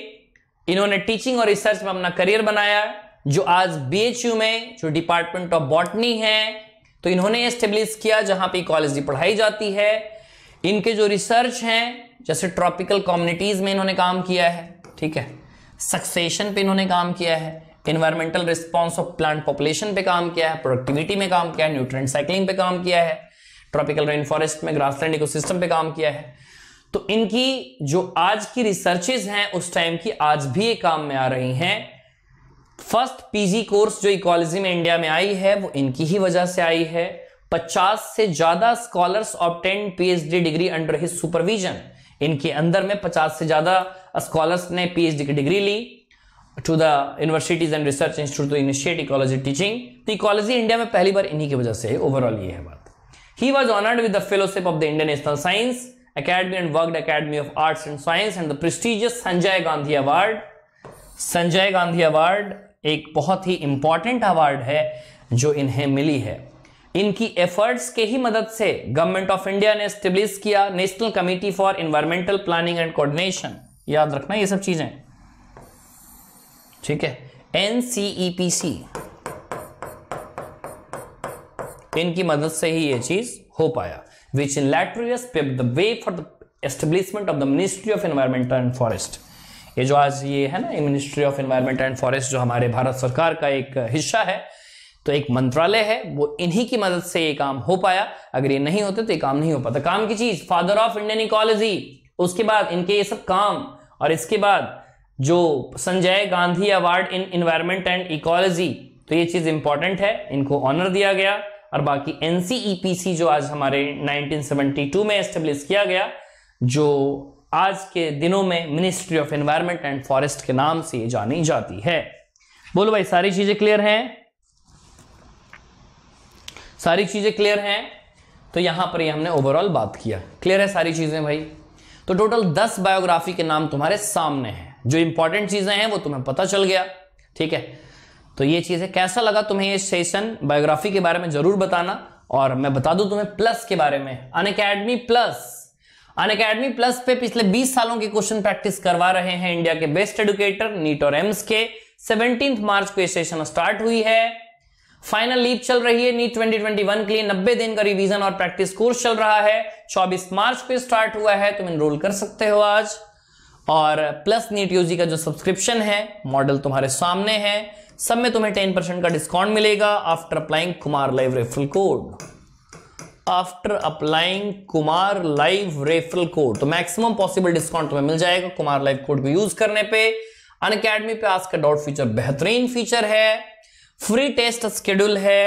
इन्होंने टीचिंग और रिसर्च में अपना करियर बनाया जो आज बीएचयू में जो डिपार्टमेंट ऑफ बॉटनी है तो इन्होंने एस्टेब्लिश किया जहां पे की पढ़ाई जाती है इनके जो रिसर्च हैं जैसे ट्रॉपिकल कम्युनिटीज में इन्होंने काम किया है ठीक है सक्सेशन पे इन्होंने काम किया है environmental response of plant population पे काम किया है प्रोडक्टिविटी में काम किया है न्यूट्रेंट साइकिलिंग पे काम किया है ट्रॉपिकल रेन फॉरेस्ट में ग्रासलैंड इकोसिस्टम पे काम किया है तो इनकी जो आज की रिसर्चेज हैं उस टाइम की आज भी ये काम में आ रही हैं फर्स्ट पीजी कोर्स जो इकोलॉजी में इंडिया में आई है वो इनकी ही वजह से आई है 50 से ज्यादा scholars obtained PhD degree under his supervision इनके अंदर में 50 से ज्यादा स्कॉलर्स ने पीएचडी की डिग्री ली to the universities and research institute initiate ecology teaching तो इकोलॉजी इंडिया में पहली बार इन्हीं की वजह से ओवरऑल ये है बात he was honoured with the fellowship of the Indian national science academy and world academy of arts and science and the prestigious Sanjay Gandhi award Sanjay Gandhi award एक बहुत ही इंपॉर्टेंट अवार्ड है जो इन्हें मिली है इनकी एफर्ट्स के ही मदद से गवर्नमेंट ऑफ इंडिया ने स्टेब्लिश किया national committee for environmental planning and coordination याद रखना ये सब चीजें ठीक है एनसीईपीसी e इनकी मदद से ही ये चीज हो पाया which in later years paved the way for the establishment of the ministry of environmental and forest ये जो आज ये है ना ministry of environment and forest जो हमारे भारत सरकार का एक हिस्सा है तो एक मंत्रालय है वो इन्हीं की मदद से ये काम हो पाया अगर ये नहीं होते तो ये काम नहीं हो पाता काम की चीज फादर ऑफ इंडियन इकोलॉजी उसके बाद इनके ये सब काम और इसके बाद जो Sanjay Gandhi award in environment and ecology तो ये चीज इंपॉर्टेंट है इनको ऑनर दिया गया और बाकी एनसीईपीसी e जो आज हमारे 1972 में एस्टेब्लिश किया गया जो आज के दिनों में ministry of environment and forest के नाम से जानी जाती है बोलो भाई सारी चीजें क्लियर हैं सारी चीजें क्लियर हैं तो यहां पर ये हमने ओवरऑल बात किया क्लियर है सारी चीजें भाई तो टोटल दस बायोग्राफी के नाम तुम्हारे सामने हैं जो इंपॉर्टेंट चीजें हैं वो तुम्हें पता चल गया ठीक है तो ये चीजें कैसा लगा तुम्हें ये सेशन बायोग्राफी के बारे में जरूर बताना और मैं बता दूं तुम्हें प्लस के बारे में अन प्लस अन अकेडमी प्लस पे पिछले 20 सालों के क्वेश्चन प्रैक्टिस करवा रहे हैं इंडिया के बेस्ट एडुकेटर नीट और एम्स के सेवनटीन मार्च को ये सेशन स्टार्ट हुई है फाइनल लीप चल रही है नीट 2021 के लिए 90 दिन का रिवीजन और प्रैक्टिस कोर्स चल रहा है 24 मार्च को स्टार्ट हुआ है तुम इनरोल कर सकते हो आज और प्लस नीट यूजी का जो सब्सक्रिप्शन है मॉडल तुम्हारे सामने है सब में तुम्हें 10% का डिस्काउंट मिलेगा after applying Kumar live referral code after applying Kumar live referral code तो मैक्सिमम पॉसिबल डिस्काउंट तुम्हें मिल जाएगा कुमार लाइव कोड को यूज करने पे अन अकेडमी पे आज का डॉट फीचर बेहतरीन फीचर है फ्री टेस्ट स्केड्यूल है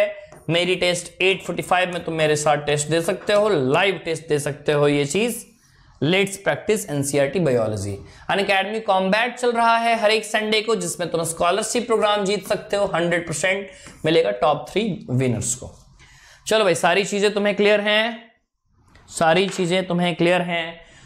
मेरी टेस्ट 8:45 में तुम मेरे साथ टेस्ट दे सकते हो लाइव टेस्ट दे सकते हो ये चीज let's practise NCERT biology Unacademy combat चल रहा है हर एक संडे को जिसमें तुम स्कॉलरशिप प्रोग्राम जीत सकते हो 100 मिलेगा टॉप थ्री विनर्स को चलो भाई सारी चीजें तुम्हें क्लियर हैं सारी चीजें तुम्हें क्लियर हैं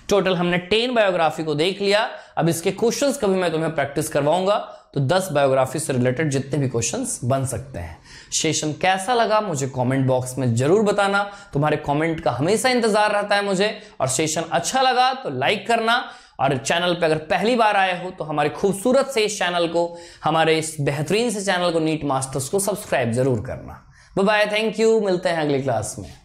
टोटल हमने टेन बायोग्राफी को देख लिया अब इसके क्वेश्चन कभी मैं तुम्हें प्रैक्टिस करवाऊंगा तो दस बायोग्राफी से रिलेटेड जितने भी क्वेश्चन बन सकते हैं सेशन कैसा लगा मुझे कमेंट बॉक्स में जरूर बताना तुम्हारे कमेंट का हमेशा इंतजार रहता है मुझे और सेशन अच्छा लगा तो लाइक करना और चैनल पर अगर पहली बार आए हो तो हमारे खूबसूरत से इस चैनल को हमारे इस बेहतरीन से चैनल को नीट मास्टर्स को सब्सक्राइब जरूर करना बाय थैंक यू मिलते हैं अगली क्लास में